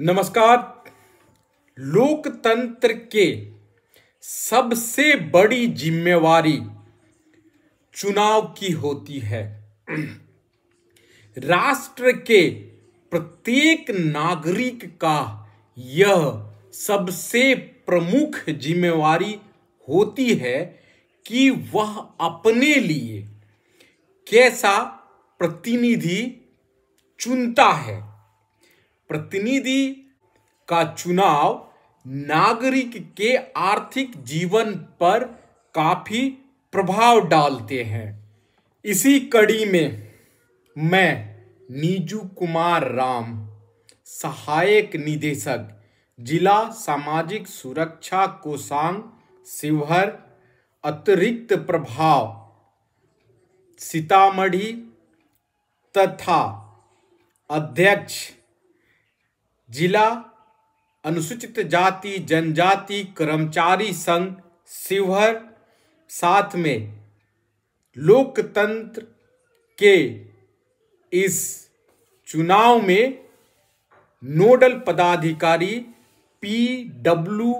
नमस्कार लोकतंत्र के सबसे बड़ी जिम्मेवारी चुनाव की होती है राष्ट्र के प्रत्येक नागरिक का यह सबसे प्रमुख जिम्मेवारी होती है कि वह अपने लिए कैसा प्रतिनिधि चुनता है प्रतिनिधि का चुनाव नागरिक के आर्थिक जीवन पर काफी प्रभाव डालते हैं इसी कड़ी में मैं नीजू कुमार राम सहायक निदेशक जिला सामाजिक सुरक्षा कोषांग शिवहर अतिरिक्त प्रभाव सीतामढ़ी तथा अध्यक्ष जिला अनुसूचित जाति जनजाति कर्मचारी संघ शिवहर साथ में लोकतंत्र के इस चुनाव में नोडल पदाधिकारी पी डब्ल्यू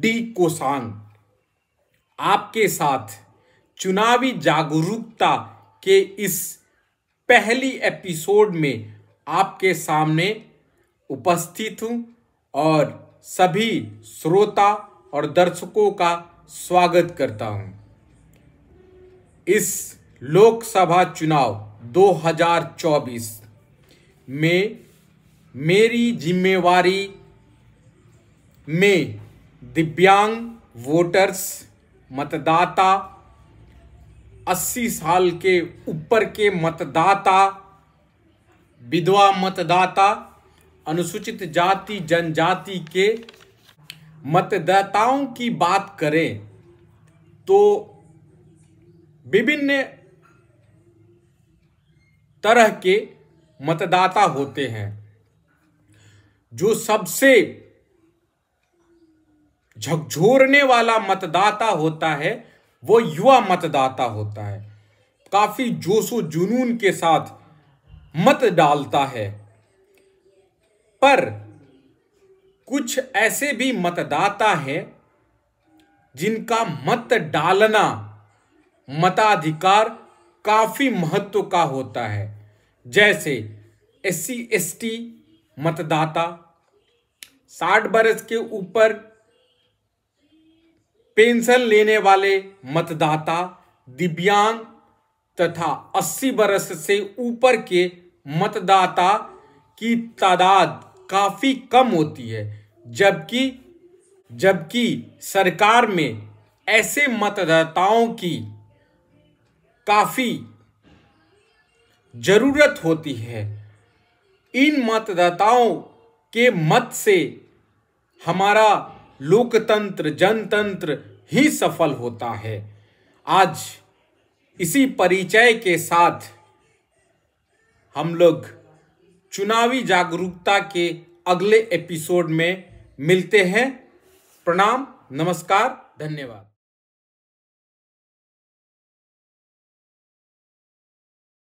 डी कोसांग आपके साथ चुनावी जागरूकता के इस पहली एपिसोड में आपके सामने उपस्थित हूँ और सभी श्रोता और दर्शकों का स्वागत करता हूँ इस लोकसभा चुनाव 2024 में मेरी जिम्मेवारी में दिव्यांग वोटर्स मतदाता 80 साल के ऊपर के मतदाता विधवा मतदाता अनुसूचित जाति जनजाति के मतदाताओं की बात करें तो विभिन्न तरह के मतदाता होते हैं जो सबसे झकझोरने वाला मतदाता होता है वो युवा मतदाता होता है काफ़ी जोशो जुनून के साथ मत डालता है पर कुछ ऐसे भी मतदाता है जिनका मत डालना मताधिकार काफी महत्व का होता है जैसे एस सी मतदाता साठ बरस के ऊपर पेंशन लेने वाले मतदाता दिव्यांग तथा 80 बरस से ऊपर के मतदाता की तादाद काफ़ी कम होती है जबकि जबकि सरकार में ऐसे मतदाताओं की काफ़ी जरूरत होती है इन मतदाताओं के मत से हमारा लोकतंत्र जनतंत्र ही सफल होता है आज इसी परिचय के साथ हम लोग चुनावी जागरूकता के अगले एपिसोड में मिलते हैं प्रणाम नमस्कार धन्यवाद